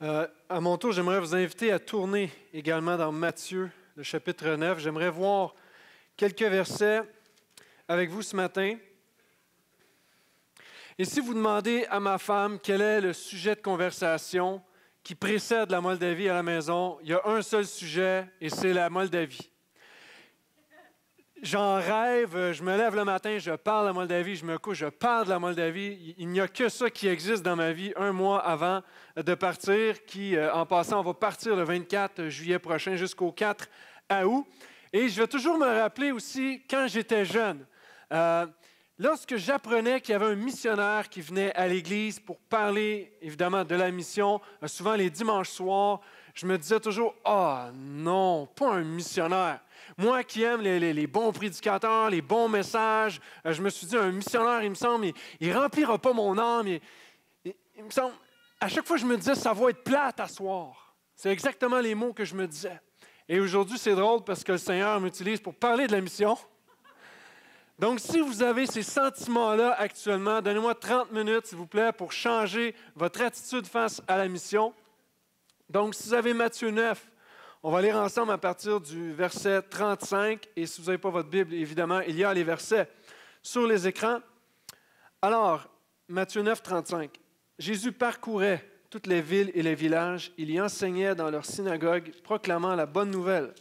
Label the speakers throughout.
Speaker 1: Euh, à mon tour, j'aimerais vous inviter à tourner également dans Matthieu, le chapitre 9. J'aimerais voir quelques versets avec vous ce matin. Et si vous demandez à ma femme quel est le sujet de conversation qui précède la Moldavie à la maison, il y a un seul sujet et c'est la Moldavie. J'en rêve, euh, je me lève le matin, je parle à Moldavie, je me couche, je parle de la Moldavie. Il n'y a que ça qui existe dans ma vie un mois avant euh, de partir, qui, euh, en passant, on va partir le 24 juillet prochain jusqu'au 4 août. Et je vais toujours me rappeler aussi quand j'étais jeune. lorsque j'apprenais qu'il y avait un missionnaire qui venait à l'église pour parler, évidemment, de la mission, souvent les dimanches soirs, je me disais toujours, ah oh, non, pas un missionnaire. Moi qui aime les, bons prédicateurs, les bons messages, euh, je me suis dit, un missionnaire, il me semble, il, ne remplira pas mon âme. Il, me semble, à chaque fois, je me disais, ça va être plate à soir. C'est exactement les mots que je me disais. Et aujourd'hui, c'est drôle parce que le Seigneur m'utilise pour parler de la mission. Donc, si vous avez ces sentiments-là actuellement, donnez-moi 30 minutes, s'il vous plaît, pour changer votre attitude face à la mission. Donc, si vous avez Matthieu 9, on va lire ensemble à partir du verset 35, et si vous n'avez pas votre Bible, évidemment, il y a les versets sur les écrans. Alors, Matthieu 9, 35, Jésus parcourait toutes les villes et les villages, il y enseignait dans leurs synagogues, proclamant la bonne nouvelle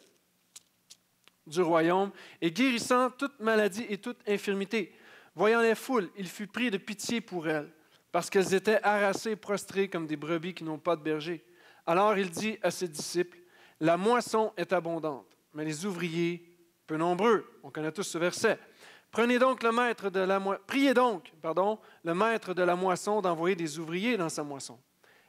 Speaker 1: du royaume et guérissant toute maladie et toute infirmité. Voyant les foules, il fut pris de pitié pour elles, parce qu'elles étaient harassées et prostrées comme des brebis qui n'ont pas de berger. Alors il dit à ses disciples, la moisson est abondante, mais les ouvriers peu nombreux. On connaît tous ce verset. Prenez donc le priez donc, pardon, le maître de la moisson d'envoyer des ouvriers dans sa moisson.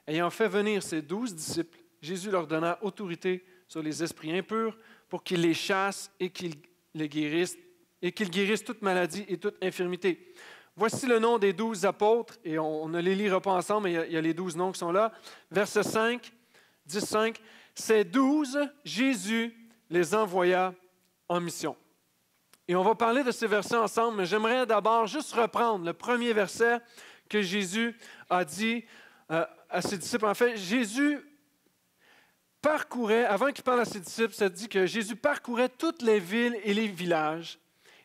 Speaker 1: Ayant fait venir ses douze disciples, Jésus leur donna autorité sur les esprits impurs pour qu'ils les chassent et qu'ils les guérissent et qu'ils guérissent toute maladie et toute infirmité. Voici le nom des douze apôtres, et on, ne les lira pas ensemble, mais il y, a, il y a les douze noms qui sont là. Verset 5, 10, 5 ces douze, Jésus les envoya en mission. Et on va parler de ces versets ensemble, mais j'aimerais d'abord juste reprendre le premier verset que Jésus a dit euh, à ses disciples. En fait, Jésus parcourait, avant qu'il parle à ses disciples, ça dit que Jésus parcourait toutes les villes et les villages.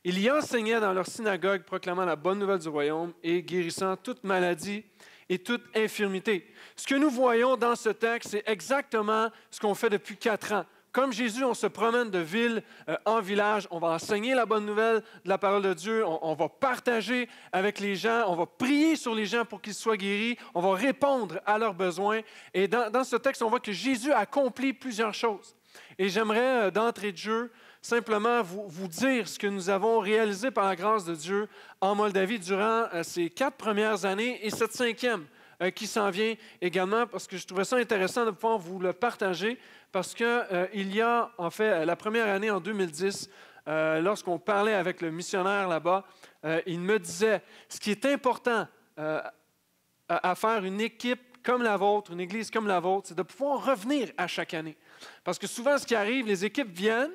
Speaker 1: Il y enseignait dans leur synagogue, proclamant la bonne nouvelle du royaume et guérissant toute maladie et toute infirmité. Ce que nous voyons dans ce texte, c'est exactement ce qu'on fait depuis quatre ans. Comme Jésus, on se promène de ville euh, en village, on va enseigner la bonne nouvelle de la parole de Dieu, on, va partager avec les gens, on va prier sur les gens pour qu'ils soient guéris, on va répondre à leurs besoins. Et dans, dans ce texte, on voit que Jésus accomplit plusieurs choses. Et j'aimerais, euh, d'entrée de jeu, simplement vous, vous, dire ce que nous avons réalisé par la grâce de Dieu en Moldavie durant euh, ces quatre premières années et cette cinquième euh, qui s'en vient également, parce que je trouvais ça intéressant de pouvoir vous le partager, parce qu'il euh, y a, en fait, la première année en 2010, lorsqu'on parlait avec le missionnaire là-bas, il me disait, ce qui est important à faire une équipe comme la vôtre, une église comme la vôtre, c'est de pouvoir revenir à chaque année. Parce que souvent, ce qui arrive, les équipes viennent,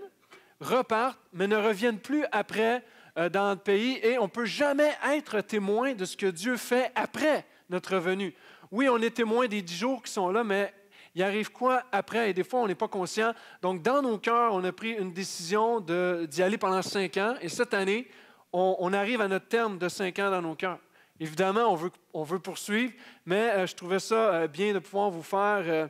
Speaker 1: repartent, mais ne reviennent plus après euh, dans le pays et on ne peut jamais être témoin de ce que Dieu fait après notre venue. Oui, on est témoin des dix jours qui sont là, mais il arrive quoi après? Et des fois, on n'est pas conscient. Donc, dans nos cœurs, on a pris une décision d'y aller pendant cinq ans. Et cette année, on, arrive à notre terme de cinq ans dans nos cœurs. Évidemment, on veut, on veut poursuivre, mais euh, je trouvais ça euh, bien de pouvoir vous faire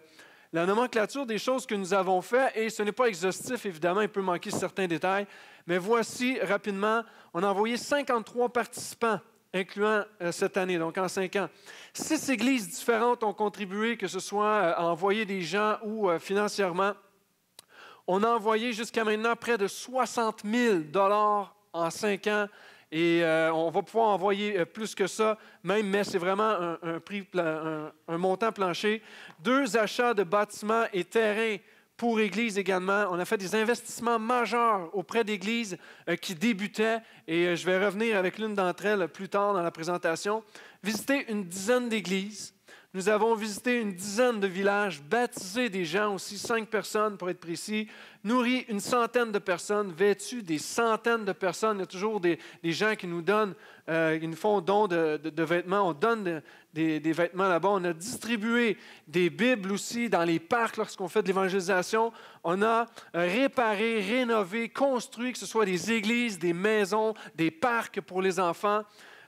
Speaker 1: la nomenclature des choses que nous avons faites, et ce n'est pas exhaustif, évidemment, il peut manquer certains détails, mais voici rapidement, on a envoyé 53 participants, incluant euh, cette année, donc en cinq ans. Six églises différentes ont contribué, que ce soit euh, à envoyer des gens ou euh, financièrement. On a envoyé jusqu'à maintenant près de 60 000 dollars en cinq ans et euh, on va pouvoir envoyer euh, plus que ça, même, mais c'est vraiment un, montant plancher. Deux achats de bâtiments et terrains pour Église également. On a fait des investissements majeurs auprès d'Églises euh, qui débutaient et je vais revenir avec l'une d'entre elles plus tard dans la présentation. Visiter une dizaine d'Églises nous avons visité une dizaine de villages, baptisé des gens aussi, cinq personnes pour être précis, nourri une centaine de personnes, vêtu des centaines de personnes. Il y a toujours des, gens qui nous donnent, euh, qui nous font don de, vêtements. On donne des, des, vêtements là-bas. On a distribué des Bibles aussi dans les parcs lorsqu'on fait de l'évangélisation. On a euh, réparé, rénové, construit, que ce soit des églises, des maisons, des parcs pour les enfants.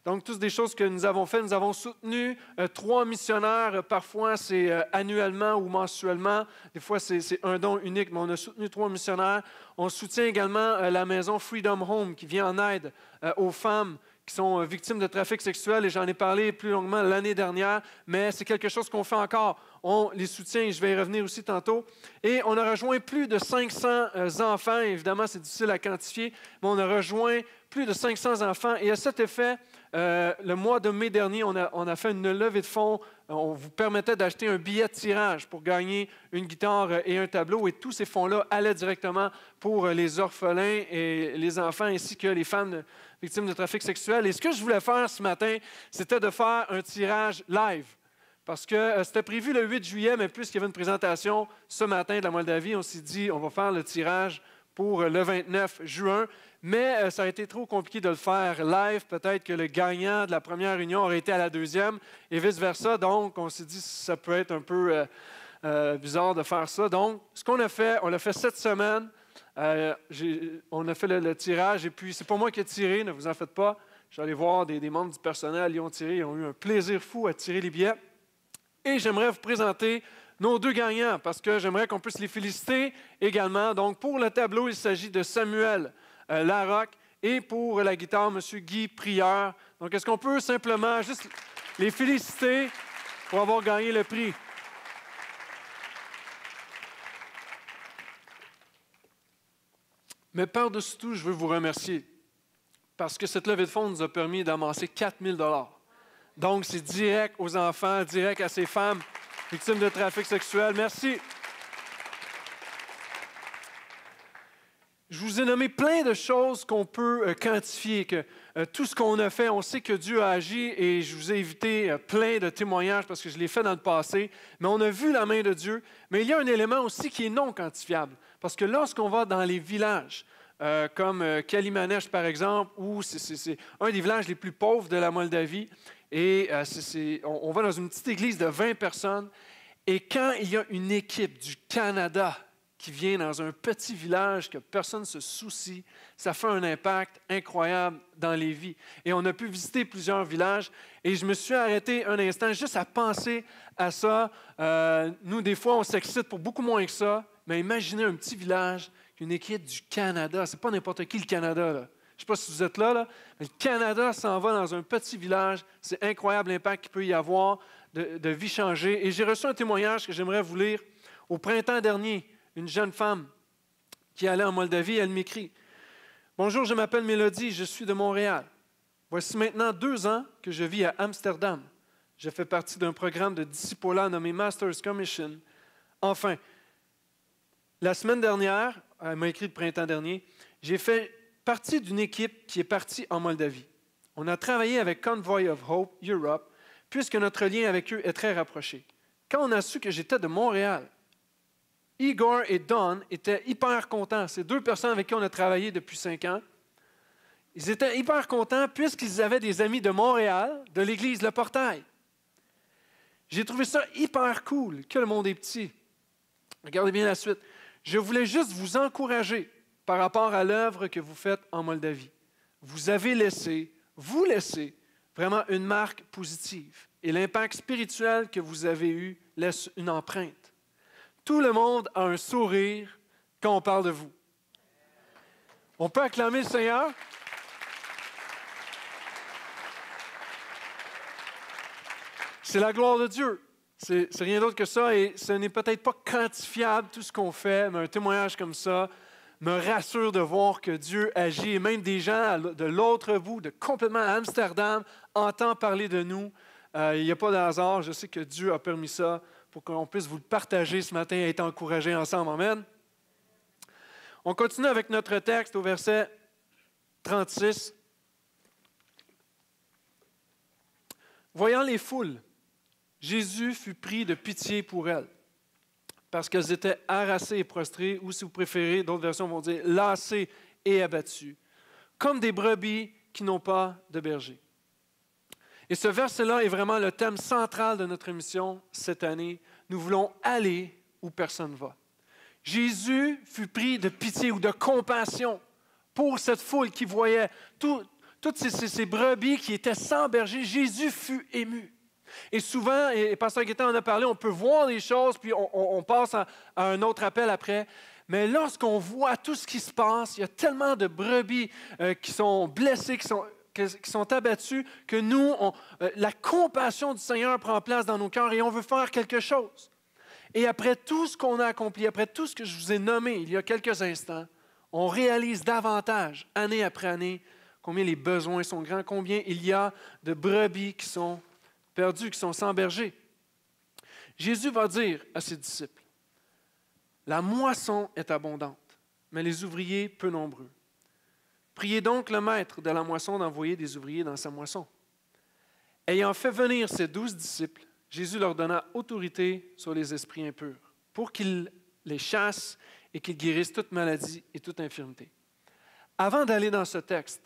Speaker 1: Donc, toutes des choses que nous avons faites. Nous avons soutenu euh, trois missionnaires. parfois, c'est euh, annuellement ou mensuellement. Des fois, c'est un don unique, mais on a soutenu trois missionnaires. On soutient également euh, la maison Freedom Home qui vient en aide aux femmes qui sont victimes de trafic sexuel. Et j'en ai parlé plus longuement l'année dernière, mais c'est quelque chose qu'on fait encore. On les soutient et je vais y revenir aussi tantôt. Et on a rejoint plus de 500 enfants. Évidemment, c'est difficile à quantifier, mais on a rejoint plus de 500 enfants. Et à cet effet, euh, le mois de mai dernier, on a, fait une levée de fonds. Euh, on vous permettait d'acheter un billet de tirage pour gagner une guitare euh, et un tableau. Et tous ces fonds-là allaient directement pour les orphelins et les enfants, ainsi que les femmes victimes de trafic sexuel. Et ce que je voulais faire ce matin, c'était de faire un tirage live. Parce que c'était prévu le 8 juillet, mais puisqu'il y avait une présentation ce matin de la Moldavie, on s'est dit, on va faire le tirage pour le 29 juin mais euh, ça a été trop compliqué de le faire live. Peut-être que le gagnant de la première union aurait été à la deuxième et vice-versa. Donc, on s'est dit, que ça peut être un peu euh, euh, bizarre de faire ça. Donc, ce qu'on a fait, on l'a fait cette semaine. on a fait le, tirage et puis, c'est pas moi qui ai tiré, ne vous en faites pas. J'allais voir des, des, membres du personnel, ils ont tiré, ils ont eu un plaisir fou à tirer les billets. Et j'aimerais vous présenter nos deux gagnants parce que j'aimerais qu'on puisse les féliciter également. Donc, pour le tableau, il s'agit de Samuel. Euh, la rock et pour la guitare, M. Guy Prieur. Donc, est-ce qu'on peut simplement juste les féliciter pour avoir gagné le prix? Mais par-dessus tout, je veux vous remercier parce que cette levée de fonds nous a permis d'amasser 4 000 Donc, c'est direct aux enfants, direct à ces femmes victimes de trafic sexuel. Merci. Je vous ai nommé plein de choses qu'on peut euh, quantifier, que euh, tout ce qu'on a fait, on sait que Dieu a agi et je vous ai évité euh, plein de témoignages parce que je l'ai fait dans le passé, mais on a vu la main de Dieu. Mais il y a un élément aussi qui est non quantifiable, parce que lorsqu'on va dans les villages, comme Kalimanesh par exemple, où c'est un des villages les plus pauvres de la Moldavie, et on va dans une petite église de 20 personnes, et quand il y a une équipe du Canada, qui vient dans un petit village que personne ne se soucie, ça fait un impact incroyable dans les vies. Et on a pu visiter plusieurs villages et je me suis arrêté un instant juste à penser à ça. Euh, nous, des fois, on s'excite pour beaucoup moins que ça, mais imaginez un petit village, une équipe du Canada. C'est pas n'importe qui le Canada. Là. Je ne sais pas si vous êtes là, là mais le Canada s'en va dans un petit village. C'est incroyable l'impact qu'il peut y avoir de, de vie changée. Et j'ai reçu un témoignage que j'aimerais vous lire au printemps dernier une jeune femme qui allait en Moldavie, elle m'écrit Bonjour, je m'appelle Mélodie, je suis de Montréal. Voici maintenant deux ans que je vis à Amsterdam. Je fais partie d'un programme de disciples nommé Masters Commission. Enfin, la semaine dernière, elle m'a écrit le printemps dernier, j'ai fait partie d'une équipe qui est partie en Moldavie. On a travaillé avec Convoy of Hope Europe, puisque notre lien avec eux est très rapproché. Quand on a su que j'étais de Montréal, Igor et Don étaient hyper contents. Ces deux personnes avec qui on a travaillé depuis cinq ans. Ils étaient hyper contents puisqu'ils avaient des amis de Montréal, de l'église Le Portail. J'ai trouvé ça hyper cool que le monde est petit. Regardez bien la suite. Je voulais juste vous encourager par rapport à l'œuvre que vous faites en Moldavie. Vous avez laissé, vous laissez vraiment une marque positive et l'impact spirituel que vous avez eu laisse une empreinte. Tout le monde a un sourire quand on parle de vous. On peut acclamer le Seigneur? C'est la gloire de Dieu. C'est rien d'autre que ça et ce n'est peut-être pas quantifiable tout ce qu'on fait, mais un témoignage comme ça me rassure de voir que Dieu agit et même des gens de l'autre bout, de complètement Amsterdam, entendent parler de nous. Euh, il n'y a pas de hasard, je sais que Dieu a permis ça pour qu'on puisse vous le partager ce matin et être encouragés ensemble. Amen. On continue avec notre texte au verset 36. Voyant les foules, Jésus fut pris de pitié pour elles, parce qu'elles étaient harassées et prostrées, ou si vous préférez, d'autres versions vont dire lassées et abattues, comme des brebis qui n'ont pas de berger. Et ce verset-là est vraiment le thème central de notre émission cette année. Nous voulons aller où personne ne va. Jésus fut pris de pitié ou de compassion pour cette foule qui voyait toutes ces, brebis qui étaient sans berger. Jésus fut ému. Et souvent, et Pasteur Guétin en a parlé, on peut voir les choses, puis on, passe à, un autre appel après. Mais lorsqu'on voit tout ce qui se passe, il y a tellement de brebis euh, qui sont blessées, qui sont qui sont abattus, que nous, euh, la compassion du Seigneur prend place dans nos cœurs et on veut faire quelque chose. Et après tout ce qu'on a accompli, après tout ce que je vous ai nommé il y a quelques instants, on réalise davantage, année après année, combien les besoins sont grands, combien il y a de brebis qui sont perdus, qui sont sans berger. Jésus va dire à ses disciples, La moisson est abondante, mais les ouvriers peu nombreux. Priez donc le maître de la moisson d'envoyer des ouvriers dans sa moisson. Ayant fait venir ses douze disciples, Jésus leur donna autorité sur les esprits impurs pour qu'ils les chassent et qu'ils guérissent toute maladie et toute infirmité. Avant d'aller dans ce texte,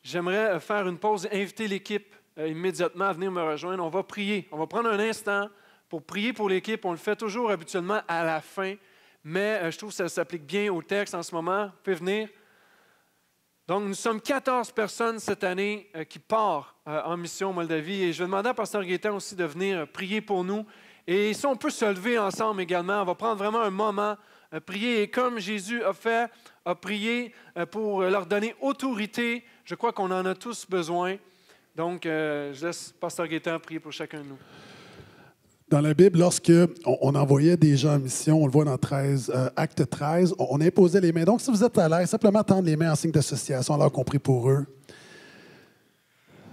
Speaker 1: j'aimerais faire une pause et inviter l'équipe euh, immédiatement à venir me rejoindre. On va prier. On va prendre un instant pour prier pour l'équipe. On le fait toujours habituellement à la fin, mais euh, je trouve que ça s'applique bien au texte en ce moment. Vous venir. Donc, nous sommes 14 personnes cette année euh, qui partent euh, en mission en Moldavie. Et je vais demander à Pasteur Gaétan aussi de venir euh, prier pour nous. Et si on peut se lever ensemble également, on va prendre vraiment un moment, prier. Et comme Jésus a fait, a prié pour leur donner autorité, je crois qu'on en a tous besoin. Donc, je laisse Pasteur Gaétan prier pour chacun de nous.
Speaker 2: Dans la Bible, lorsque on, envoyait des gens en mission, on le voit dans 13, Acte 13, on, imposait les mains. Donc, si vous êtes à l'aise, simplement tendre les mains en signe d'association, alors compris pour eux.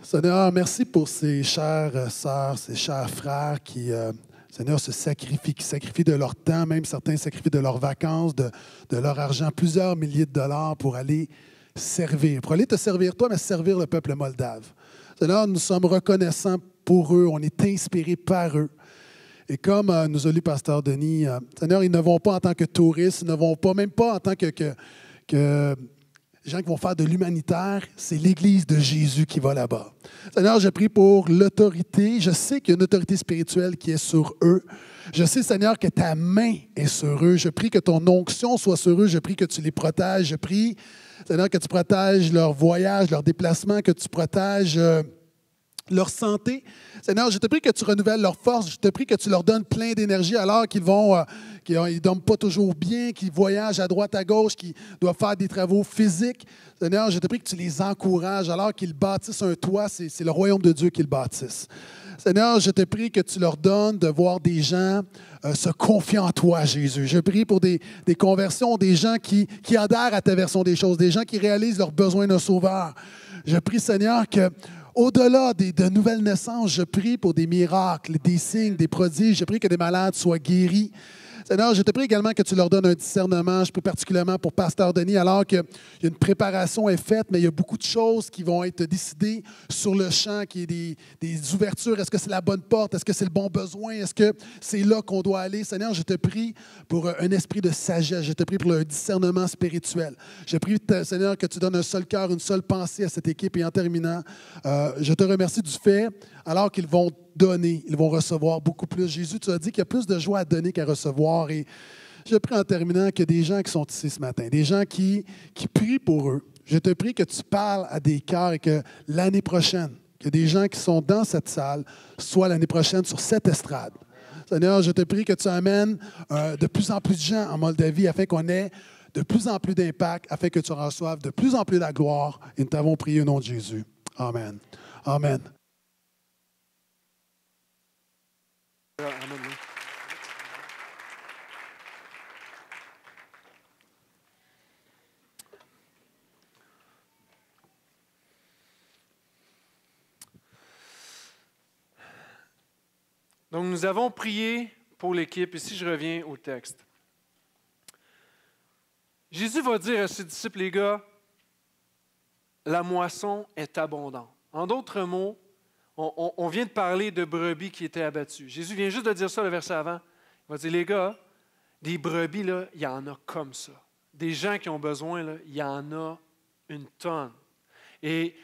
Speaker 2: Seigneur, ah, merci pour ces chères euh, sœurs, ces chers frères qui, euh, Seigneur, se sacrifient, qui sacrifient de leur temps, même certains sacrifient de leurs vacances, de, de leur argent, plusieurs milliers de dollars pour aller servir, pour aller te servir toi, mais servir le peuple moldave. Seigneur, nous sommes reconnaissants pour eux, on est inspirés par eux. Et comme euh, nous a lu Pasteur Denis, euh, Seigneur, ils ne vont pas en tant que touristes, ils ne vont pas, même pas en tant que, que, gens qui vont faire de l'humanitaire, c'est l'Église de Jésus qui va là-bas. Seigneur, je prie pour l'autorité. Je sais qu'il y a une autorité spirituelle qui est sur eux. Je sais, Seigneur, que ta main est sur eux. Je prie que ton onction soit sur eux. Je prie que tu les protèges. Je prie, Seigneur, que tu protèges leur voyage, leur déplacement, que tu protèges... Euh, leur santé. Seigneur, je te prie que tu renouvelles leur force, je te prie que tu leur donnes plein d'énergie alors qu'ils vont, euh, qu'ils ne dorment pas toujours bien, qu'ils voyagent à droite, à gauche, qu'ils doivent faire des travaux physiques. Seigneur, je te prie que tu les encourages alors qu'ils bâtissent un toit, c'est, le royaume de Dieu qu'ils bâtissent. Seigneur, je te prie que tu leur donnes de voir des gens euh, se confier en toi, Jésus. Je prie pour des, conversions, des gens qui, qui adhèrent à ta version des choses, des gens qui réalisent leurs besoins de sauveur. Je prie, Seigneur, que au-delà de nouvelles naissances, je prie pour des miracles, des signes, des prodiges. Je prie que des malades soient guéris. Seigneur, je te prie également que tu leur donnes un discernement. Je prie particulièrement pour Pasteur Denis, alors qu'une une préparation est faite, mais il y a beaucoup de choses qui vont être décidées sur le champ, qui est des, des ouvertures. Est-ce que c'est la bonne porte? Est-ce que c'est le bon besoin? Est-ce que c'est là qu'on doit aller? Seigneur, je te prie pour un esprit de sagesse. Je te prie pour le discernement spirituel. Je prie, Seigneur, que tu donnes un seul cœur, une seule pensée à cette équipe. Et en terminant, euh, je te remercie du fait, alors qu'ils vont donner, ils vont recevoir beaucoup plus. Jésus, tu as dit qu'il y a plus de joie à donner qu'à recevoir. Et je prie en terminant que des gens qui sont ici ce matin, des gens qui, qui prient pour eux. Je te prie que tu parles à des cœurs et que l'année prochaine, que des gens qui sont dans cette salle soient l'année prochaine sur cette estrade. Seigneur, je te prie que tu amènes euh, de plus en plus de gens en Moldavie afin qu'on ait de plus en plus d'impact, afin que tu reçoives de plus en plus la gloire. Et nous t'avons prié au nom de Jésus. Amen. Amen.
Speaker 1: Donc nous avons prié pour l'équipe. et si je reviens au texte. Jésus va dire à ses disciples, les gars, la moisson est abondante. En d'autres mots, on, vient de parler de brebis qui étaient abattues. Jésus vient juste de dire ça le verset avant. Il va dire, les gars, des brebis, là, il y en a comme ça. Des gens qui ont besoin, là, il y en a une tonne. Et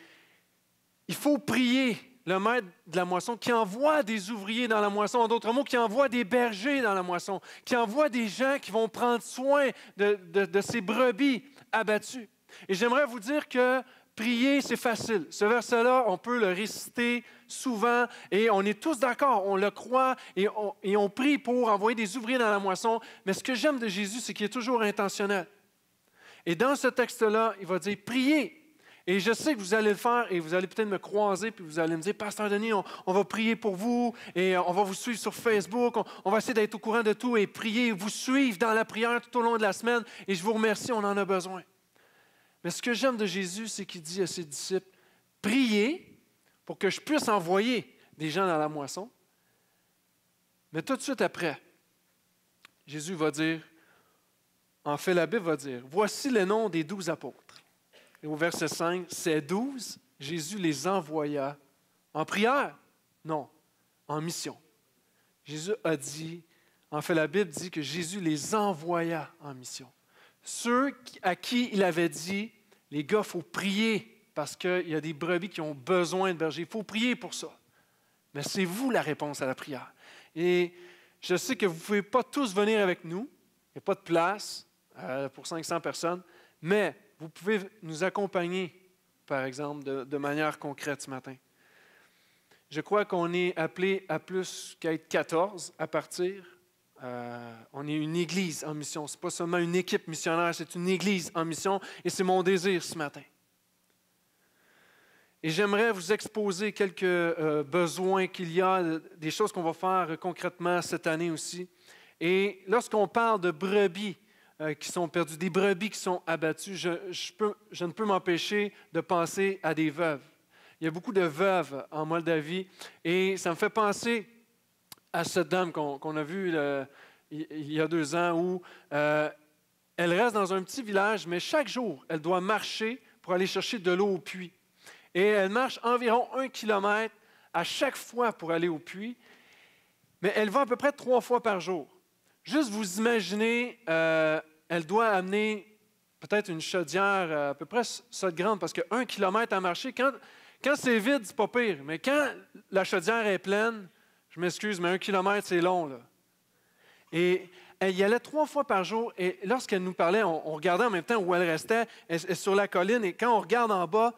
Speaker 1: il faut prier le maître de la moisson qui envoie des ouvriers dans la moisson, en d'autres mots, qui envoie des bergers dans la moisson, qui envoie des gens qui vont prendre soin de ces brebis abattues. Et j'aimerais vous dire que Prier, c'est facile. Ce verset-là, on peut le réciter souvent et on est tous d'accord, on le croit et on, prie pour envoyer des ouvriers dans la moisson. Mais ce que j'aime de Jésus, c'est qu'il est toujours intentionnel. Et dans ce texte-là, il va dire, priez. Et je sais que vous allez le faire et vous allez peut-être me croiser, puis vous allez me dire, Pasteur Denis, on, va prier pour vous et euh, on va vous suivre sur Facebook, on, on va essayer d'être au courant de tout et prier, vous suivre dans la prière tout au long de la semaine. Et je vous remercie, on en a besoin. Mais ce que j'aime de Jésus, c'est qu'il dit à ses disciples, priez pour que je puisse envoyer des gens dans la moisson. Mais tout de suite après, Jésus va dire, en fait la Bible va dire, voici les noms des douze apôtres. Et au verset 5, ces douze, Jésus les envoya en prière, non, en mission. Jésus a dit, en fait la Bible dit que Jésus les envoya en mission ceux à qui il avait dit, les gars, il faut prier parce qu'il y a des brebis qui ont besoin de berger. Il faut prier pour ça. Mais c'est vous la réponse à la prière. Et je sais que vous ne pouvez pas tous venir avec nous. Il n'y a pas de place euh, pour 500 personnes. Mais vous pouvez nous accompagner, par exemple, de, de manière concrète ce matin. Je crois qu'on est appelé à plus qu'à être 14 à partir. Euh, on est une église en mission. Ce n'est pas seulement une équipe missionnaire, c'est une église en mission. Et c'est mon désir ce matin. Et j'aimerais vous exposer quelques euh, besoins qu'il y a, euh, des choses qu'on va faire concrètement cette année aussi. Et lorsqu'on parle de brebis qui sont perdues, des brebis qui sont abattues, je, je ne peux m'empêcher de penser à des veuves. Il y a beaucoup de veuves en Moldavie et ça me fait penser à cette dame qu'on a vue euh, il y a deux ans où euh, elle reste dans un petit village, mais chaque jour, elle doit marcher pour aller chercher de l'eau au puits. Et elle marche environ un kilomètre à chaque fois pour aller au puits, mais elle va à peu près trois fois par jour. Juste vous imaginez, euh, elle doit amener peut-être une chaudière à peu près cette grande, parce qu'un kilomètre à marcher, quand, quand c'est vide, c'est pas pire, mais quand la chaudière est pleine, je m'excuse, mais un kilomètre, c'est long. Là. Et elle y allait trois fois par jour. Et lorsqu'elle nous parlait, on, regardait en même temps où elle restait, elle, sur la colline. Et quand on regarde en bas,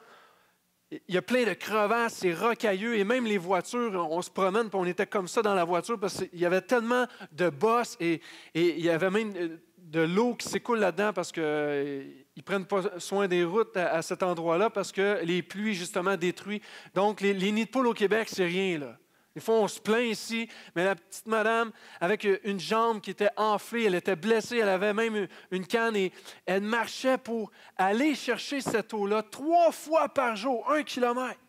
Speaker 1: il y a plein de crevasses, c'est rocailleux. Et même les voitures, on se promène, et on était comme ça dans la voiture parce qu'il y avait tellement de bosses et, il y avait même euh, de l'eau qui s'écoule là-dedans parce qu'ils euh, ne prennent pas soin des routes à, cet endroit-là parce que les pluies, justement, détruisent. Donc, les, nids de poules au Québec, c'est rien, là. Des fois, on se plaint ici, mais la petite madame, avec euh, une jambe qui était enflée, elle était blessée, elle avait même euh, une canne et elle marchait pour aller chercher cette eau-là trois fois par jour, un kilomètre.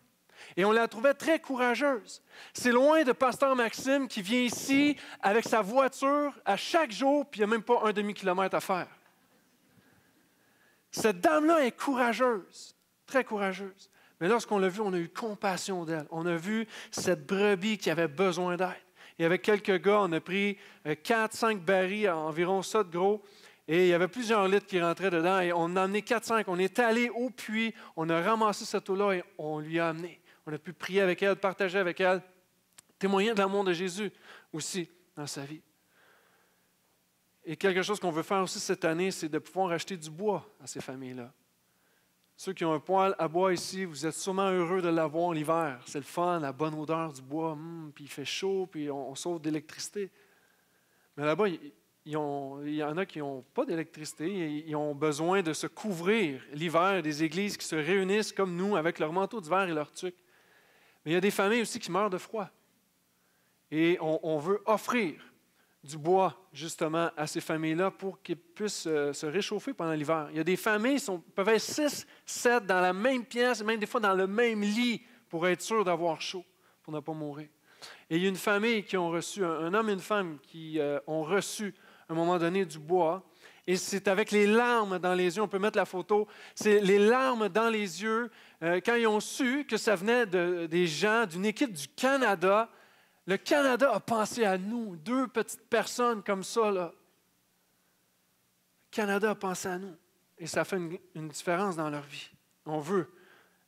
Speaker 1: Et on la trouvait très courageuse. C'est loin de Pasteur Maxime qui vient ici avec sa voiture à chaque jour, puis il n'y a même pas un demi-kilomètre à faire. Cette dame-là est courageuse, très courageuse. Mais lorsqu'on l'a vu, on a eu compassion d'elle. On a vu cette brebis qui avait besoin d'aide. Il y avait quelques gars, on a pris 4-5 euh, barils, environ ça de gros, et il y avait plusieurs litres qui rentraient dedans, et on a amené 4-5. On est allé au puits, on a ramassé cette eau-là et on lui a amené. On a pu prier avec elle, partager avec elle, témoigner de l'amour de Jésus aussi dans sa vie. Et quelque chose qu'on veut faire aussi cette année, c'est de pouvoir acheter du bois à ces familles-là. Ceux qui ont un poêle à bois ici, vous êtes sûrement heureux de l'avoir l'hiver. C'est le fun, la bonne odeur du bois, hmm, puis il fait chaud, puis on, sauve d'électricité. Mais là-bas, il, y en a qui n'ont pas d'électricité, ils, ont besoin de se couvrir l'hiver, des églises qui se réunissent comme nous avec leur manteau d'hiver et leur tuque. Mais il y a des familles aussi qui meurent de froid. Et on veut offrir du bois justement à ces familles-là pour qu'elles puissent euh, se réchauffer pendant l'hiver. Il y a des familles qui peuvent être 6, 7 dans la même pièce, même des fois dans le même lit pour être sûr d'avoir chaud, pour ne pas mourir. Et il y a une famille qui ont reçu, un, homme et une femme qui euh, ont reçu à un moment donné du bois. Et c'est avec les larmes dans les yeux, on peut mettre la photo, c'est les larmes dans les yeux euh, quand ils ont su que ça venait des gens d'une équipe du Canada le Canada a pensé à nous, deux petites personnes comme ça. Là. Le Canada a pensé à nous. Et ça fait une, différence dans leur vie. On veut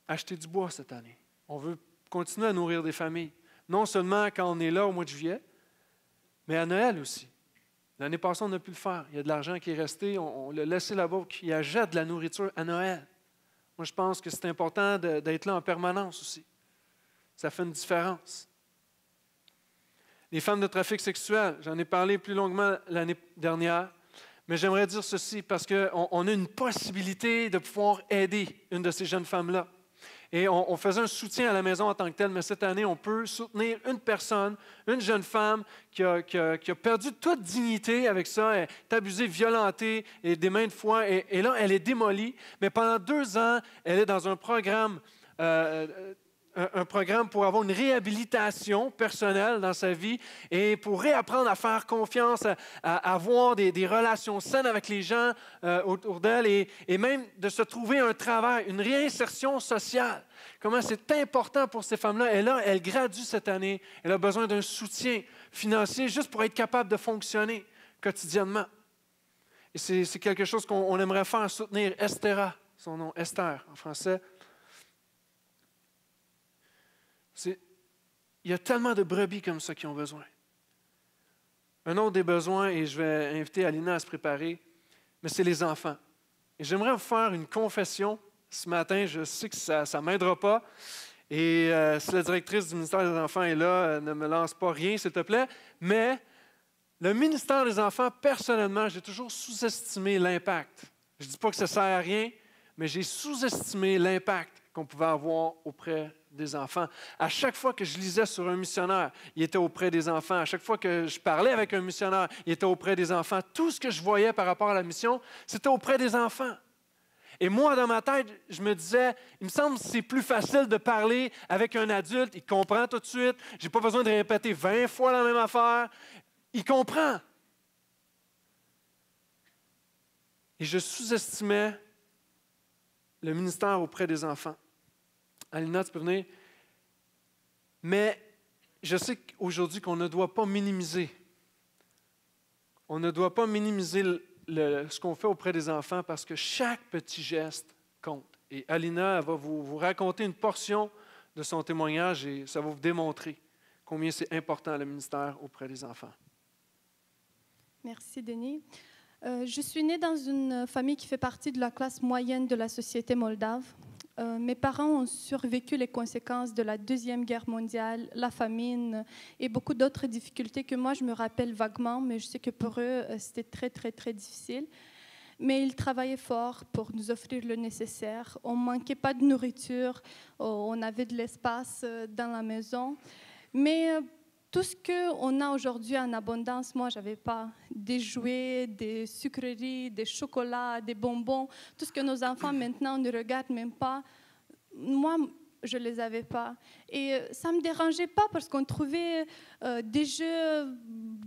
Speaker 1: acheter du bois cette année. On veut continuer à nourrir des familles. Non seulement quand on est là au mois de juillet, mais à Noël aussi. L'année passée, on n'a pu le faire. Il y a de l'argent qui est resté. On, l'a laissé là-bas. Il achète de la nourriture à Noël. Moi, je pense que c'est important d'être là en permanence aussi. Ça fait une différence les femmes de trafic sexuel. J'en ai parlé plus longuement l'année dernière. Mais j'aimerais dire ceci parce qu'on on a une possibilité de pouvoir aider une de ces jeunes femmes-là. Et on, faisait un soutien à la maison en tant que tel, mais cette année, on peut soutenir une personne, une jeune femme qui a, perdu toute dignité avec ça, elle est abusée, violentée, et des mains de foi, et, là, elle est démolie. Mais pendant deux ans, elle est dans un programme euh, un, programme pour avoir une réhabilitation personnelle dans sa vie et pour réapprendre à faire confiance, à, avoir des, relations saines avec les gens euh, autour d'elle et, même de se trouver un travail, une réinsertion sociale. Comment c'est important pour ces femmes-là. Et là, elle gradue cette année. Elle a besoin d'un soutien financier juste pour être capable de fonctionner quotidiennement. Et c'est quelque chose qu'on aimerait faire, soutenir Esther, son nom, Esther en français il y a tellement de brebis comme ça qui ont besoin. Un autre des besoins, et je vais inviter Alina à se préparer, mais c'est les enfants. Et j'aimerais vous faire une confession ce matin. Je sais que ça ne m'aidera pas. Et euh, si la directrice du ministère des Enfants est là, euh, ne me lance pas rien, s'il te plaît. Mais le ministère des Enfants, personnellement, j'ai toujours sous-estimé l'impact. Je ne dis pas que ça ne sert à rien, mais j'ai sous-estimé l'impact qu'on pouvait avoir auprès des enfants. À chaque fois que je lisais sur un missionnaire, il était auprès des enfants. À chaque fois que je parlais avec un missionnaire, il était auprès des enfants. Tout ce que je voyais par rapport à la mission, c'était auprès des enfants. Et moi, dans ma tête, je me disais, il me semble que c'est plus facile de parler avec un adulte, il comprend tout de suite, je n'ai pas besoin de répéter 20 fois la même affaire, il comprend. Et je sous-estimais le ministère auprès des enfants. Alina, tu peux venir. Mais je sais qu'aujourd'hui qu'on ne doit pas minimiser. On ne doit pas minimiser ce qu'on fait auprès des enfants parce que chaque petit geste compte. Et Alina va vous, raconter une portion de son témoignage et ça va vous démontrer combien c'est important le ministère auprès des enfants.
Speaker 3: Merci, Denis. Euh, je suis née dans une famille qui fait partie de la classe moyenne de la société moldave. Euh, mes parents ont survécu les conséquences de la Deuxième Guerre mondiale, la famine et beaucoup d'autres difficultés que moi, je me rappelle vaguement, mais je sais que pour eux, euh, c'était très, très, très difficile. Mais ils travaillaient fort pour nous offrir le nécessaire. On ne manquait pas de nourriture, euh, on avait de l'espace dans la maison. Mais tout ce qu'on a aujourd'hui en abondance, moi, je n'avais pas des jouets, des sucreries, des chocolats, des bonbons, tout ce que nos enfants maintenant ne regardent même pas. Moi, je ne les avais pas. Et euh, ça ne me dérangeait pas parce qu'on trouvait euh, des jeux,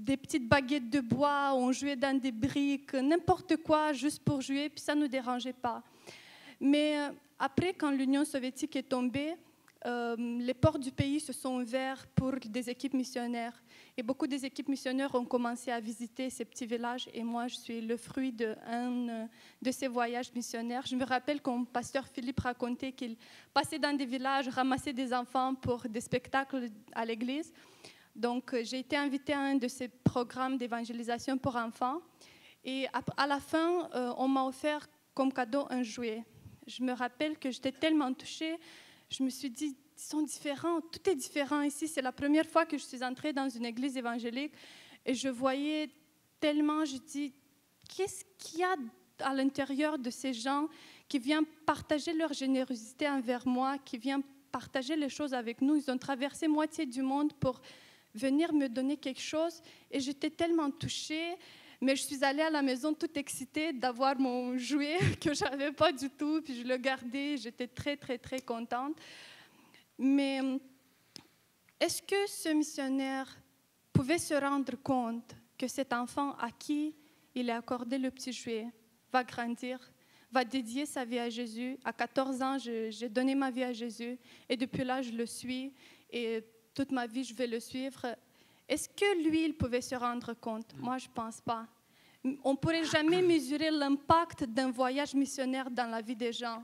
Speaker 3: des petites baguettes de bois, on jouait dans des briques, n'importe quoi, juste pour jouer, puis ça ne nous dérangeait pas. Mais euh, après, quand l'Union soviétique est tombée, euh, les portes du pays se sont ouvertes pour des équipes missionnaires. Et beaucoup des équipes missionnaires ont commencé à visiter ces petits villages. Et moi, je suis le fruit d'un euh, de ces voyages missionnaires. Je me rappelle quand pasteur Philippe racontait qu'il passait dans des villages, ramassait des enfants pour des spectacles à l'église. Donc, euh, j'ai été invitée à un de ces programmes d'évangélisation pour enfants. Et à la fin, on m'a offert comme cadeau un jouet. Je me rappelle que j'étais tellement touchée je me suis dit, ils sont différents, tout est différent ici. C'est la première fois que je suis entrée dans une église évangélique et je voyais tellement, je dis, qu'est-ce qu'il y a à l'intérieur de ces gens qui viennent partager leur générosité envers moi, qui viennent partager les choses avec nous. Ils ont traversé moitié du monde pour venir me donner quelque chose et j'étais tellement touchée mais je suis allée à la maison toute excitée d'avoir mon jouet que je n'avais pas du tout, puis je le gardais, j'étais très, très, très contente. Mais est-ce que ce missionnaire pouvait se rendre compte que cet enfant à qui il a accordé le petit jouet va grandir, va dédier sa vie à Jésus. À 14 ans, j'ai donné ma vie à Jésus et depuis là, je le suis et toute ma vie, je vais le suivre. Est-ce que lui, il pouvait se rendre compte mm. Moi, je ne pense pas. On ne pourrait jamais mesurer l'impact d'un voyage missionnaire dans la vie des gens.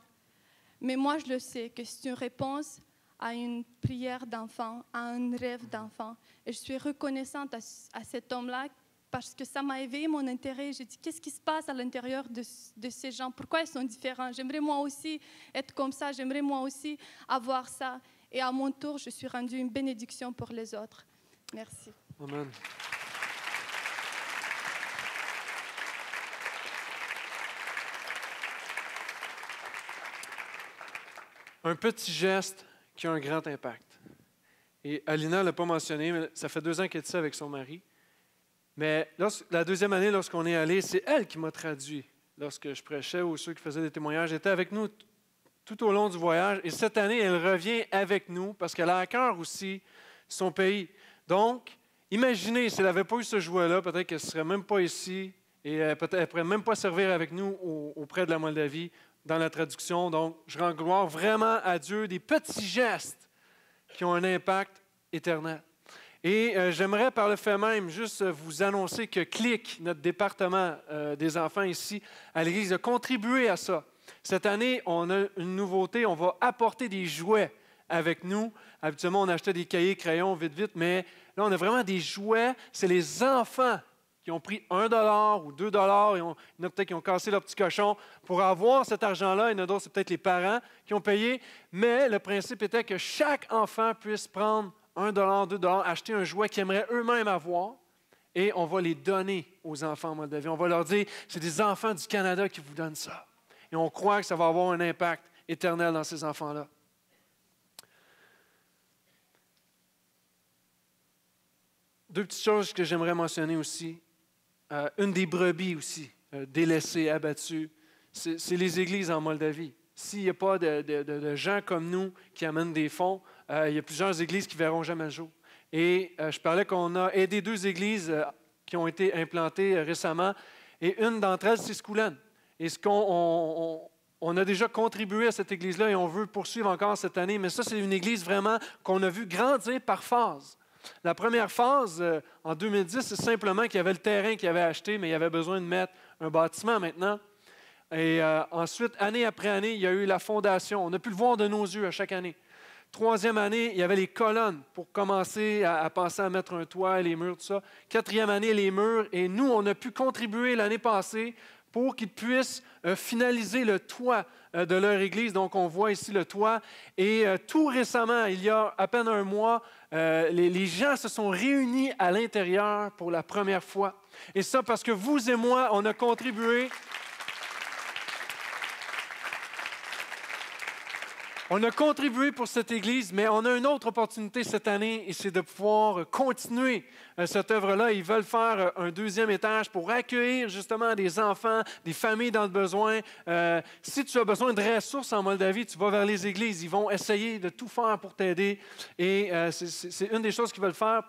Speaker 3: Mais moi, je le sais, que c'est une réponse à une prière d'enfant, à un rêve mm. d'enfant. Et je suis reconnaissante à, cet homme-là parce que ça m'a éveillé mon intérêt. J'ai dit, qu'est-ce qui se passe à l'intérieur de, ces gens Pourquoi ils sont différents J'aimerais moi aussi être comme ça, j'aimerais moi aussi avoir ça. Et à mon tour, je suis rendue une bénédiction pour les autres. Merci.
Speaker 1: Amen. Un petit geste qui a un grand impact. Et Alina ne l'a pas mentionné, mais ça fait deux ans qu'elle est ici avec son mari. Mais la deuxième année, lorsqu'on est allé, c'est elle qui m'a traduit lorsque je prêchais ou ceux qui faisaient des témoignages elle était avec nous tout au long du voyage. Et cette année, elle revient avec nous parce qu'elle a à cœur aussi son pays. Donc, imaginez, s'il n'avait pas eu ce jouet-là, peut-être qu'elle ne serait même pas ici et euh, elle ne pourrait même pas servir avec nous auprès de la Moldavie dans la traduction. Donc, je rends gloire vraiment à Dieu des petits gestes qui ont un impact éternel. Et euh, j'aimerais par le fait même juste vous annoncer que CLIC, notre département euh, des enfants ici à l'Église, a contribué à ça. Cette année, on a une nouveauté, on va apporter des jouets avec nous. Habituellement, on achetait des cahiers, crayons, vite, vite, mais là, on a vraiment des jouets. C'est les enfants qui ont pris un dollar ou deux dollars, il y a peut-être qui ont cassé leur petit cochon pour avoir cet argent-là, Et y en d'autres, c'est peut-être les parents qui ont payé, mais le principe était que chaque enfant puisse prendre un dollar, deux dollars, acheter un jouet qu'ils aimeraient eux-mêmes avoir, et on va les donner aux enfants en Moldavie. On va leur dire, c'est des enfants du Canada qui vous donnent ça. Et on croit que ça va avoir un impact éternel dans ces enfants-là. Deux petites choses que j'aimerais mentionner aussi. Euh, une des brebis aussi, euh, délaissées, abattues, c'est les églises en Moldavie. S'il n'y a pas de, gens comme nous qui amènent des fonds, euh, il y a plusieurs églises qui ne verront jamais le jour. Et je parlais qu'on a aidé deux églises qui ont été implantées récemment, et une d'entre elles, c'est Skoulen. Et ce qu'on on, a déjà contribué à cette église-là et on veut poursuivre encore cette année, mais ça, c'est une église vraiment qu'on a vu grandir par phase. La première phase, euh, en 2010, c'est simplement qu'il y avait le terrain qu'il avait acheté, mais il avait besoin de mettre un bâtiment maintenant. Et euh, ensuite, année après année, il y a eu la fondation. On a pu le voir de nos yeux à chaque année. Troisième année, il y avait les colonnes pour commencer à, penser à mettre un toit, et les murs, tout ça. Quatrième année, les murs. Et nous, on a pu contribuer l'année passée pour qu'ils puissent euh, finaliser le toit de leur église. Donc, on voit ici le toit. Et tout récemment, il y a à peine un mois, euh, les, gens se sont réunis à l'intérieur pour la première fois. Et ça parce que vous et moi, on a contribué On a contribué pour cette Église, mais on a une autre opportunité cette année et c'est de pouvoir continuer euh, cette œuvre-là. Ils veulent faire euh, un deuxième étage pour accueillir justement des enfants, des familles dans le besoin. Euh, si tu as besoin de ressources en Moldavie, tu vas vers les églises. Ils vont essayer de tout faire pour t'aider et c'est une des choses qu'ils veulent faire.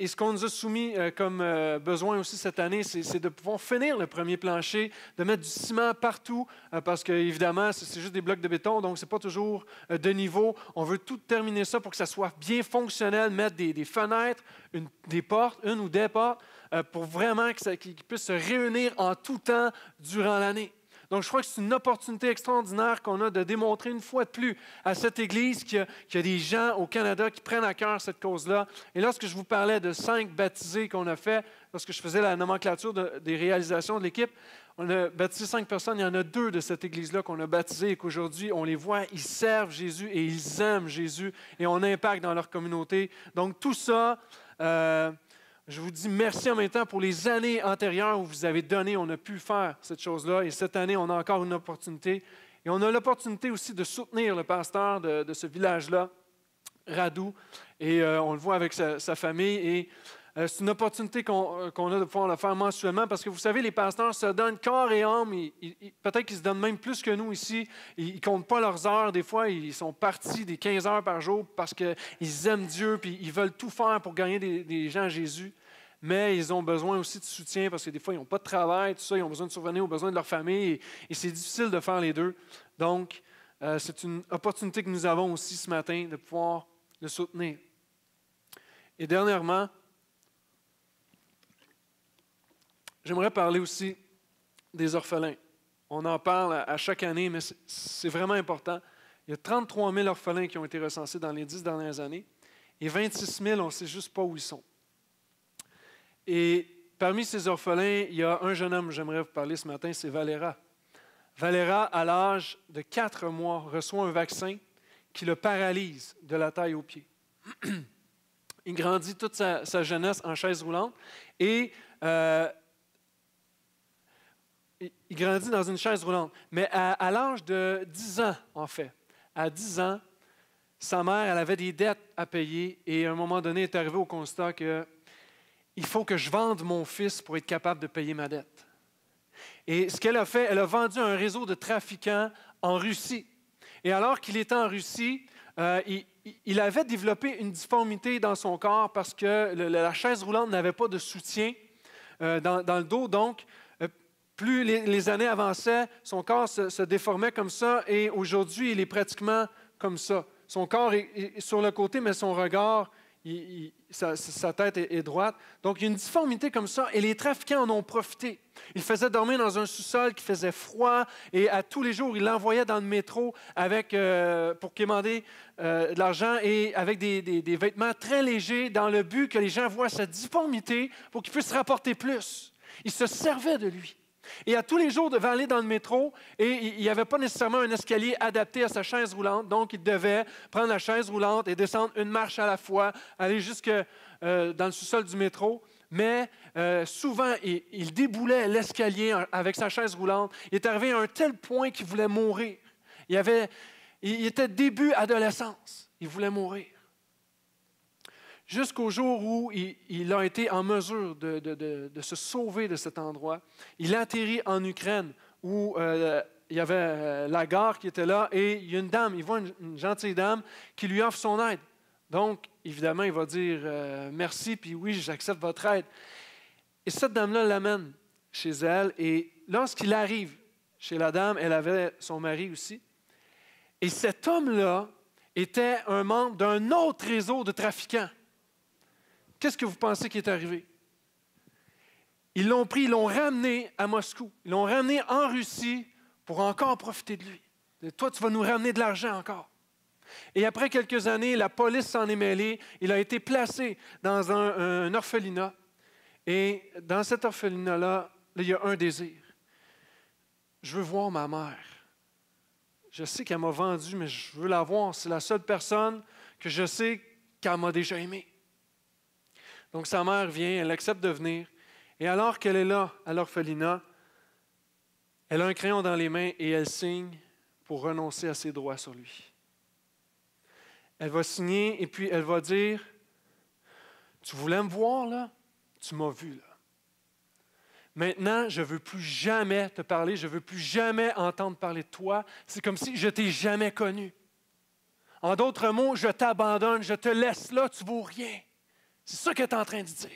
Speaker 1: Et ce qu'on nous a soumis euh, comme euh, besoin aussi cette année, c'est de pouvoir finir le premier plancher, de mettre du ciment partout, euh, parce que évidemment, c'est juste des blocs de béton, donc ce n'est pas toujours de niveau. On veut tout terminer ça pour que ça soit bien fonctionnel, mettre des, fenêtres, une, des portes, une ou des portes, pour vraiment qu'ils puissent se réunir en tout temps durant l'année. Donc, je crois que c'est une opportunité extraordinaire qu'on a de démontrer une fois de plus à cette Église qu'il y, a des gens au Canada qui prennent à cœur cette cause-là. Et lorsque je vous parlais de cinq baptisés qu'on a fait, lorsque je faisais la nomenclature des réalisations de l'équipe, on a baptisé cinq personnes. Il y en a deux de cette Église-là qu'on a baptisé et qu'aujourd'hui, on les voit, ils servent Jésus et ils aiment Jésus et on impacte dans leur communauté. Donc, tout ça... Euh, je vous dis merci en même temps pour les années antérieures où vous avez donné, on a pu faire cette chose-là. Et cette année, on a encore une opportunité. Et on a l'opportunité aussi de soutenir le pasteur de, ce village-là, Radou. Et euh, on le voit avec sa, sa famille. Et euh, c'est une opportunité euh, qu'on a de pouvoir le faire mensuellement parce que vous savez, les pasteurs se donnent corps et âme. Peut-être qu'ils se donnent même plus que nous ici. Ils ne comptent pas leurs heures. Des fois, ils sont partis des 15 heures par jour parce qu'ils aiment Dieu puis ils veulent tout faire pour gagner des, gens à Jésus mais ils ont besoin aussi de soutien parce que des fois, ils n'ont pas de travail, tout ça, ils ont besoin de ils ont besoin de leur famille et, c'est difficile de faire les deux. Donc, euh, c'est une opportunité que nous avons aussi ce matin de pouvoir le soutenir. Et dernièrement, J'aimerais parler aussi des orphelins. On en parle à chaque année, mais c'est vraiment important. Il y a 33 000 orphelins qui ont été recensés dans les dix dernières années et 26 000, on ne sait juste pas où ils sont. Et parmi ces orphelins, il y a un jeune homme, j'aimerais vous parler ce matin, c'est Valéra. Valéra, à l'âge de 4 mois, reçoit un vaccin qui le paralyse de la taille aux pieds. Il grandit toute sa, jeunesse en chaise roulante et euh, il grandit dans une chaise roulante. Mais à, l'âge de 10 ans, en fait, à 10 ans, sa mère, elle avait des dettes à payer et à un moment donné, elle est arrivée au constat que il faut que je vende mon fils pour être capable de payer ma dette. Et ce qu'elle a fait, elle a vendu un réseau de trafiquants en Russie. Et alors qu'il était en Russie, euh, il, avait développé une difformité dans son corps parce que la chaise roulante n'avait pas de soutien euh, dans, dans, le dos. Donc, plus les, années avançaient, son corps se, déformait comme ça et aujourd'hui, il est pratiquement comme ça. Son corps est, sur le côté, mais son regard, sa, tête est, droite. Donc, il y a une difformité comme ça et les trafiquants en ont profité. Ils faisaient dormir dans un sous-sol qui faisait froid et à tous les jours, ils l'envoyaient dans le métro avec, euh, pour qu'il euh, de l'argent et avec des, des vêtements très légers dans le but que les gens voient sa difformité pour qu'ils puissent rapporter plus. Ils se servaient de lui. Et à tous les jours, il devait aller dans le métro et il n'y avait pas nécessairement un escalier adapté à sa chaise roulante. Donc, il devait prendre la chaise roulante et descendre une marche à la fois, aller jusque euh, dans le sous-sol du métro. Mais euh, souvent, il, déboulait l'escalier avec sa chaise roulante. Il est arrivé à un tel point qu'il voulait mourir. il était début adolescence. Il voulait mourir jusqu'au jour où il, a été en mesure de, se sauver de cet endroit. Il atterrit en Ukraine où euh, il y avait euh, la gare qui était là et il y a une dame, il voit une, gentille dame qui lui offre son aide. Donc, évidemment, il va dire euh, merci, puis oui, j'accepte votre aide. Et cette dame-là l'amène chez elle et lorsqu'il arrive chez la dame, elle avait son mari aussi. Et cet homme-là était un membre d'un autre réseau de trafiquants. Qu'est-ce que vous pensez qui est arrivé? Ils l'ont pris, ils l'ont ramené à Moscou. Ils l'ont ramené en Russie pour encore profiter de lui. toi, tu vas nous ramener de l'argent encore. Et après quelques années, la police s'en est mêlée. Il a été placé dans un, orphelinat. Et dans cet orphelinat-là, il y a un désir. Je veux voir ma mère. Je sais qu'elle m'a vendu, mais je veux la voir. C'est la seule personne que je sais qu'elle m'a déjà aimée. Donc sa mère vient, elle accepte de venir. Et alors qu'elle est là, à l'orphelinat, elle a un crayon dans les mains et elle signe pour renoncer à ses droits sur lui. Elle va signer et puis elle va dire, tu voulais me voir là, tu m'as vu là. Maintenant, je ne veux plus jamais te parler, je ne veux plus jamais entendre parler de toi. C'est comme si je t'ai jamais connu. En d'autres mots, je t'abandonne, je te laisse là, tu ne vaux rien. C'est ça qu'il est en train de dire.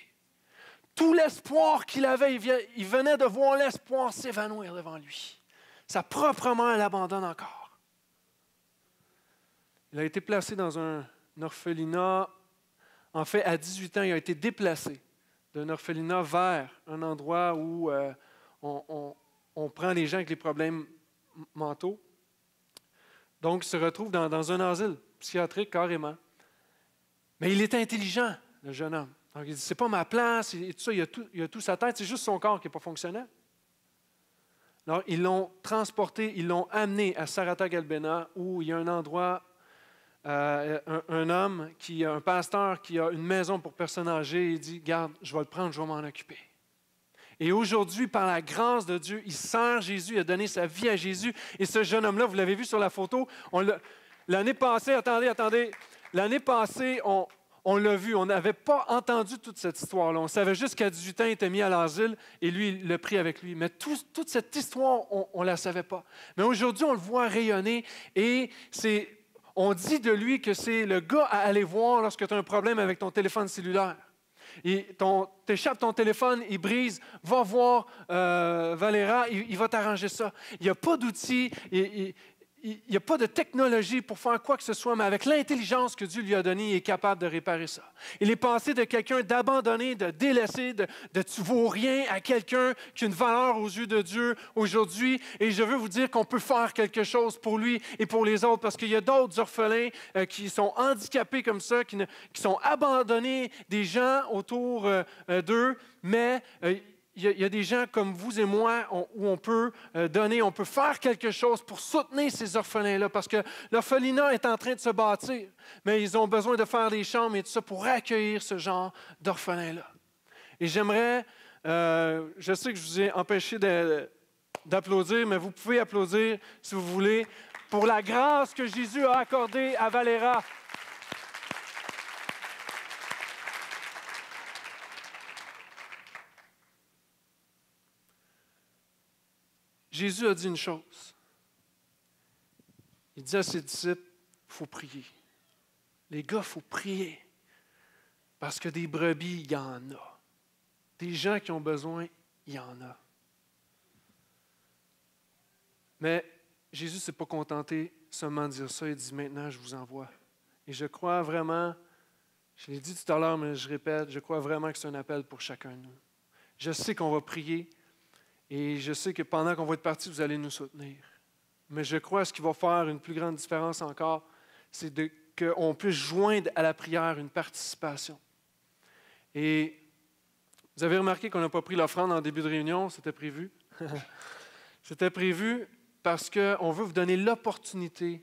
Speaker 1: Tout l'espoir qu'il avait, il venait de voir l'espoir s'évanouir devant lui. Sa propre mère l'abandonne encore. Il a été placé dans un orphelinat. En fait, à 18 ans, il a été déplacé d'un orphelinat vers un endroit où euh, on, prend les gens avec les problèmes mentaux. Donc, il se retrouve dans, dans un asile psychiatrique carrément. Mais il est intelligent le jeune homme. Donc, il dit, c'est pas ma place, et tout ça, il a tout, sa tête, c'est juste son corps qui n'est pas fonctionnel. Alors, ils l'ont transporté, ils l'ont amené à sarata Galbena, où il y a un endroit, euh, un, homme, qui un pasteur qui a une maison pour personnes âgées, il dit, garde, je vais le prendre, je vais m'en occuper. Et aujourd'hui, par la grâce de Dieu, il sert Jésus, il a donné sa vie à Jésus. Et ce jeune homme-là, vous l'avez vu sur la photo, l'année passée, attendez, attendez, l'année passée, on, on l'a vu, on n'avait pas entendu toute cette histoire-là. On savait juste qu'à 18 ans, il était mis à l'asile et lui, il le pris avec lui. Mais toute cette histoire, on ne la savait pas. Mais aujourd'hui, on le voit rayonner et c'est, on dit de lui que c'est le gars à aller voir lorsque tu as un problème avec ton téléphone cellulaire. T'échappes ton téléphone, il brise, va voir euh, Valéra, il, va t'arranger ça. Il n'y a pas d'outils, il n'y a pas de technologie pour faire quoi que ce soit, mais avec l'intelligence que Dieu lui a donnée, il est capable de réparer ça. Il est passé de quelqu'un d'abandonné, de délaissé, de, de tu vaux rien à quelqu'un qui a une valeur aux yeux de Dieu aujourd'hui. Et je veux vous dire qu'on peut faire quelque chose pour lui et pour les autres, parce qu'il y a d'autres orphelins euh, qui sont handicapés comme ça, qui, sont abandonnés des gens autour euh, euh, d'eux, mais il y, a, des gens comme vous et moi où on peut euh, donner, on peut faire quelque chose pour soutenir ces orphelins-là, parce que l'orphelinat est en train de se bâtir, mais ils ont besoin de faire des chambres et tout ça pour accueillir ce genre d'orphelins-là. Et j'aimerais, euh, je sais que je vous ai empêché d'applaudir, mais vous pouvez applaudir si vous voulez pour la grâce que Jésus a accordée à Valéra. Jésus a dit une chose. Il dit à ses disciples, il faut prier. Les gars, il faut prier. Parce que des brebis, il y en a. Des gens qui ont besoin, il y en a. Mais Jésus ne s'est pas contenté seulement de dire ça. Il dit maintenant, je vous envoie. Et je crois vraiment, je l'ai dit tout à l'heure, mais je répète, je crois vraiment que c'est un appel pour chacun de nous. Je sais qu'on va prier, et je sais que pendant qu'on va être parti, vous allez nous soutenir. Mais je crois que ce qui va faire une plus grande différence encore, c'est qu'on puisse joindre à la prière une participation. Et vous avez remarqué qu'on n'a pas pris l'offrande en début de réunion, c'était prévu. c'était prévu parce qu'on veut vous donner l'opportunité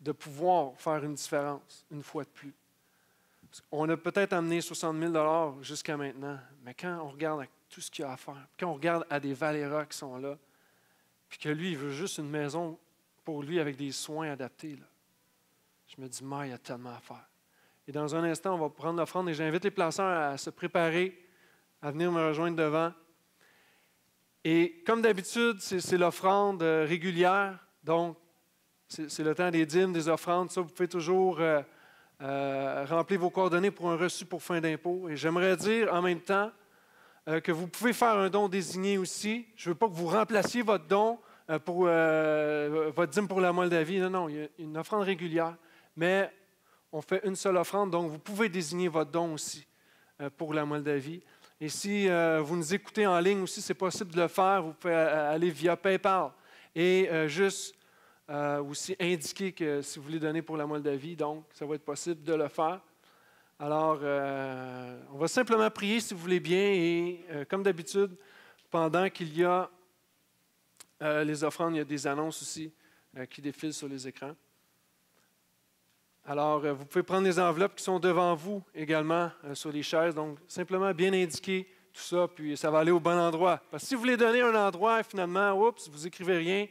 Speaker 1: de pouvoir faire une différence une fois de plus. On a peut-être amené 60 000 jusqu'à maintenant, mais quand on regarde tout ce qu'il y a à faire. Quand on regarde à des Valera qui sont là, puis que lui, il veut juste une maison pour lui avec des soins adaptés, je me dis, mais il y a tellement à faire. Et dans un instant, on va prendre l'offrande et j'invite les placeurs à se préparer, à venir me rejoindre devant. Et comme d'habitude, c'est l'offrande euh, régulière, donc c'est le temps des dîmes, des offrandes. Ça, vous pouvez toujours euh, euh, remplir vos coordonnées pour un reçu pour fin d'impôt. Et j'aimerais dire en même temps, euh, que vous pouvez faire un don désigné aussi. Je ne veux pas que vous remplaciez votre don euh, pour euh, votre dîme pour la Moldavie. Non, non, il y a une offrande régulière, mais on fait une seule offrande, donc vous pouvez désigner votre don aussi pour la Moldavie. Et si vous nous écoutez en ligne aussi, c'est possible de le faire. Vous pouvez aller via PayPal et juste aussi indiquer que si vous voulez donner pour la Moldavie, donc ça va être possible de le faire. Alors, euh, on va simplement prier si vous voulez bien et, euh, comme d'habitude, pendant qu'il y a euh, les offrandes, il y a des annonces aussi qui défilent sur les écrans. Alors, vous pouvez prendre les enveloppes qui sont devant vous également sur les chaises. Donc, simplement bien indiquer tout ça, puis ça va aller au bon endroit. Parce que si vous voulez donner un endroit et finalement, oups, vous écrivez rien,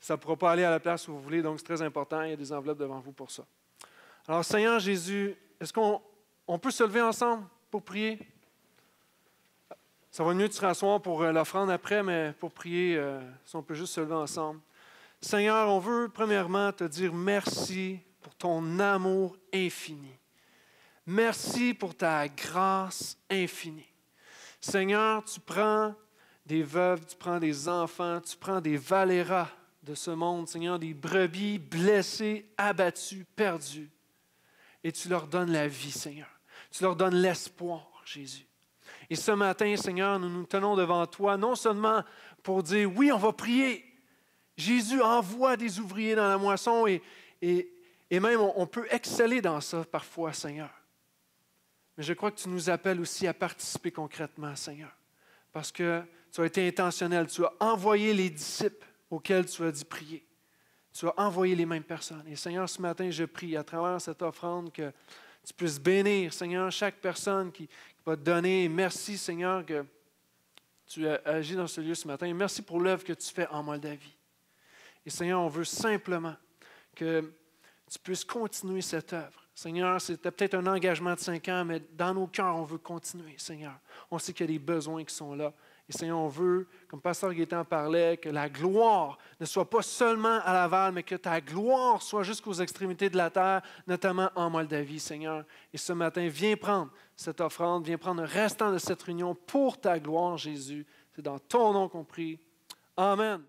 Speaker 1: ça ne pourra pas aller à la place où vous voulez. Donc, c'est très important. Il y a des enveloppes devant vous pour ça. Alors, Seigneur Jésus, est-ce qu'on on peut se lever ensemble pour prier. Ça va mieux de se rasseoir pour euh, l'offrande après, mais pour prier, euh, si on peut juste se lever ensemble. Seigneur, on veut premièrement te dire merci pour ton amour infini. Merci pour ta grâce infinie. Seigneur, tu prends des veuves, tu prends des enfants, tu prends des valéras de ce monde, Seigneur, des brebis blessées, abattues, perdues, et tu leur donnes la vie, Seigneur. Tu leur donnes l'espoir, Jésus. Et ce matin, Seigneur, nous nous tenons devant toi, non seulement pour dire, oui, on va prier. Jésus envoie des ouvriers dans la moisson et, et, même on, on peut exceller dans ça parfois, Seigneur. Mais je crois que tu nous appelles aussi à participer concrètement, Seigneur, parce que tu as été intentionnel, tu as envoyé les disciples auxquels tu as dit prier. Tu as envoyé les mêmes personnes. Et Seigneur, ce matin, je prie à travers cette offrande que tu puisses bénir, Seigneur, chaque personne qui, va te donner. Merci, Seigneur, que tu as agi dans ce lieu ce matin. Merci pour l'œuvre que tu fais en Moldavie. Et Seigneur, on veut simplement que tu puisses continuer cette œuvre. Seigneur, c'était peut-être un engagement de cinq ans, mais dans nos cœurs, on veut continuer, Seigneur. On sait qu'il y a des besoins qui sont là. Et Seigneur, on veut, comme Pasteur Gaétan parlait, que la gloire ne soit pas seulement à Laval, mais que ta gloire soit jusqu'aux extrémités de la terre, notamment en Moldavie, Seigneur. Et ce matin, viens prendre cette offrande, viens prendre le restant de cette réunion pour ta gloire, Jésus. C'est dans ton nom compris. Amen.